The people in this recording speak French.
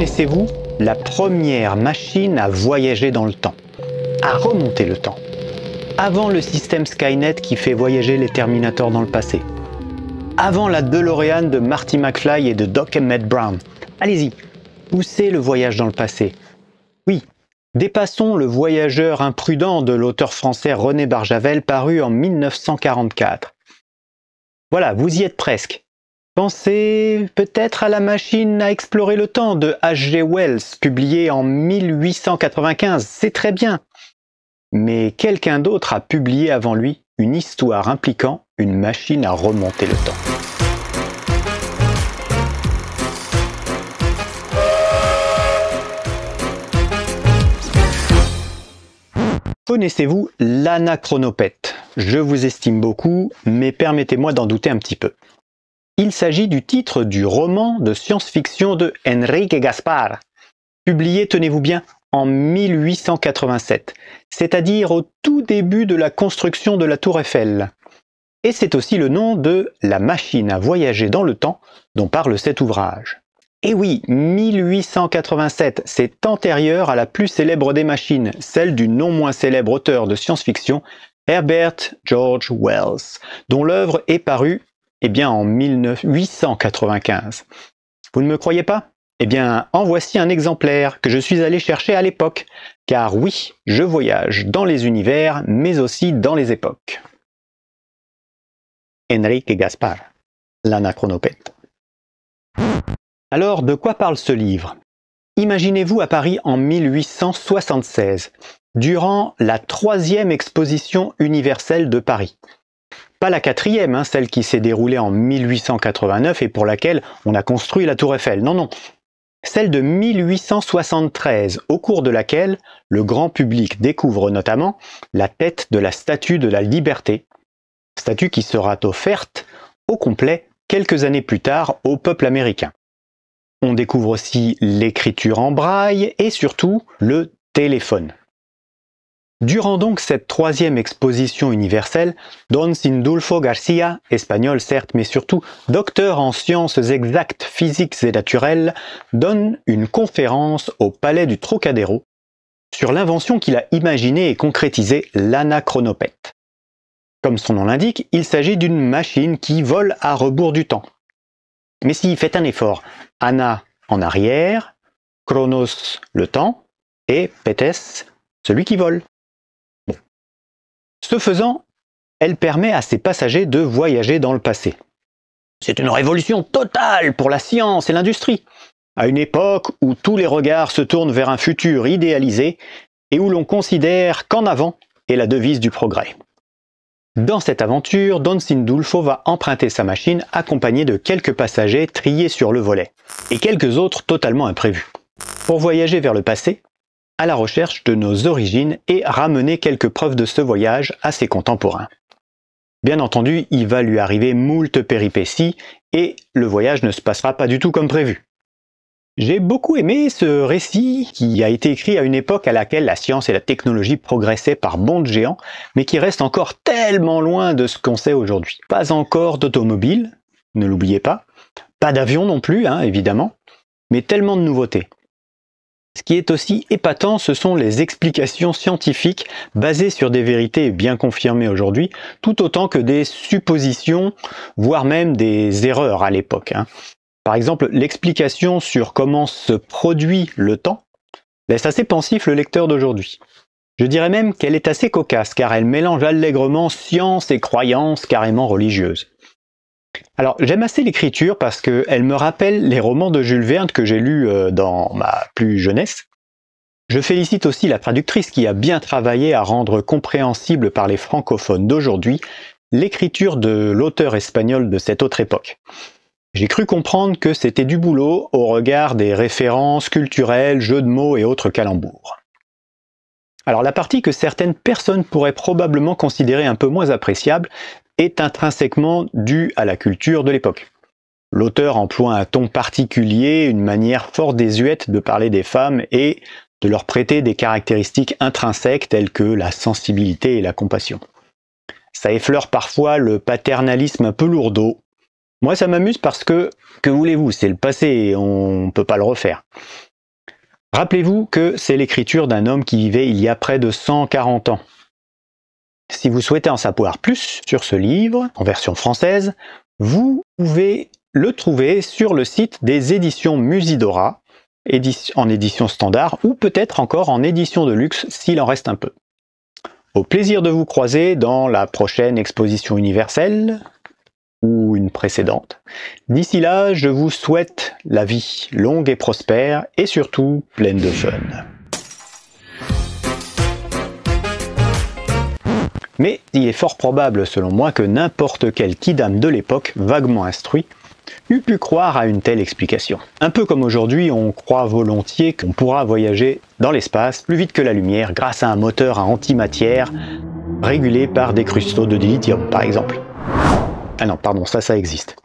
Connaissez-vous la première machine à voyager dans le temps À remonter le temps Avant le système Skynet qui fait voyager les Terminators dans le passé Avant la DeLorean de Marty McFly et de Doc Emmett Brown Allez-y, c'est le voyage dans le passé. Oui, dépassons le voyageur imprudent de l'auteur français René Barjavel paru en 1944. Voilà, vous y êtes presque. Pensez peut-être à la machine à explorer le temps de H.G. Wells, publiée en 1895, c'est très bien. Mais quelqu'un d'autre a publié avant lui une histoire impliquant une machine à remonter le temps. Connaissez-vous l'anachronopète Je vous estime beaucoup, mais permettez-moi d'en douter un petit peu. Il s'agit du titre du roman de science-fiction de Enrique Gaspard, publié, tenez-vous bien, en 1887, c'est-à-dire au tout début de la construction de la tour Eiffel. Et c'est aussi le nom de La machine à voyager dans le temps dont parle cet ouvrage. Et oui, 1887, c'est antérieur à la plus célèbre des machines, celle du non moins célèbre auteur de science-fiction Herbert George Wells, dont l'œuvre est parue eh bien, en 1895. Vous ne me croyez pas Eh bien, en voici un exemplaire que je suis allé chercher à l'époque, car oui, je voyage dans les univers, mais aussi dans les époques. Enrique Gaspar, l'anachronopète. Alors, de quoi parle ce livre Imaginez-vous à Paris en 1876, durant la troisième exposition universelle de Paris, pas la quatrième, hein, celle qui s'est déroulée en 1889 et pour laquelle on a construit la tour Eiffel, non, non. Celle de 1873, au cours de laquelle le grand public découvre notamment la tête de la Statue de la Liberté, statue qui sera offerte au complet quelques années plus tard au peuple américain. On découvre aussi l'écriture en braille et surtout le téléphone. Durant donc cette troisième exposition universelle, Don Sindulfo Garcia, espagnol certes, mais surtout docteur en sciences exactes, physiques et naturelles, donne une conférence au palais du Trocadéro sur l'invention qu'il a imaginée et concrétisée, l'anachronopète. Comme son nom l'indique, il s'agit d'une machine qui vole à rebours du temps. Mais si, fait un effort. Anna en arrière, Chronos le temps et Pétès celui qui vole. Ce faisant, elle permet à ses passagers de voyager dans le passé. C'est une révolution totale pour la science et l'industrie, à une époque où tous les regards se tournent vers un futur idéalisé et où l'on considère qu'en avant est la devise du progrès. Dans cette aventure, Don Sindulfo va emprunter sa machine accompagnée de quelques passagers triés sur le volet, et quelques autres totalement imprévus. Pour voyager vers le passé, à la recherche de nos origines et ramener quelques preuves de ce voyage à ses contemporains. Bien entendu, il va lui arriver moult péripéties et le voyage ne se passera pas du tout comme prévu. J'ai beaucoup aimé ce récit qui a été écrit à une époque à laquelle la science et la technologie progressaient par de géants mais qui reste encore tellement loin de ce qu'on sait aujourd'hui. Pas encore d'automobile, ne l'oubliez pas, pas d'avion non plus, hein, évidemment, mais tellement de nouveautés. Ce qui est aussi épatant, ce sont les explications scientifiques basées sur des vérités bien confirmées aujourd'hui, tout autant que des suppositions, voire même des erreurs à l'époque. Hein. Par exemple, l'explication sur comment se produit le temps laisse ben, assez pensif le lecteur d'aujourd'hui. Je dirais même qu'elle est assez cocasse car elle mélange allègrement science et croyances carrément religieuses. Alors j'aime assez l'écriture parce qu'elle me rappelle les romans de Jules Verne que j'ai lus euh, dans ma plus jeunesse. Je félicite aussi la traductrice qui a bien travaillé à rendre compréhensible par les francophones d'aujourd'hui l'écriture de l'auteur espagnol de cette autre époque. J'ai cru comprendre que c'était du boulot au regard des références culturelles, jeux de mots et autres calembours. Alors la partie que certaines personnes pourraient probablement considérer un peu moins appréciable, est intrinsèquement dû à la culture de l'époque. L'auteur emploie un ton particulier, une manière fort désuète de parler des femmes et de leur prêter des caractéristiques intrinsèques telles que la sensibilité et la compassion. Ça effleure parfois le paternalisme un peu lourdeau. Moi, ça m'amuse parce que, que voulez-vous, c'est le passé et on ne peut pas le refaire. Rappelez-vous que c'est l'écriture d'un homme qui vivait il y a près de 140 ans. Si vous souhaitez en savoir plus sur ce livre, en version française, vous pouvez le trouver sur le site des éditions Musidora, en édition standard ou peut-être encore en édition de luxe s'il en reste un peu. Au plaisir de vous croiser dans la prochaine exposition universelle ou une précédente. D'ici là, je vous souhaite la vie longue et prospère et surtout pleine de fun. mais il est fort probable selon moi que n'importe quel kidam de l'époque, vaguement instruit, eût pu croire à une telle explication. Un peu comme aujourd'hui, on croit volontiers qu'on pourra voyager dans l'espace plus vite que la lumière grâce à un moteur à antimatière régulé par des cristaux de dilithium, par exemple. Ah non, pardon, ça, ça existe.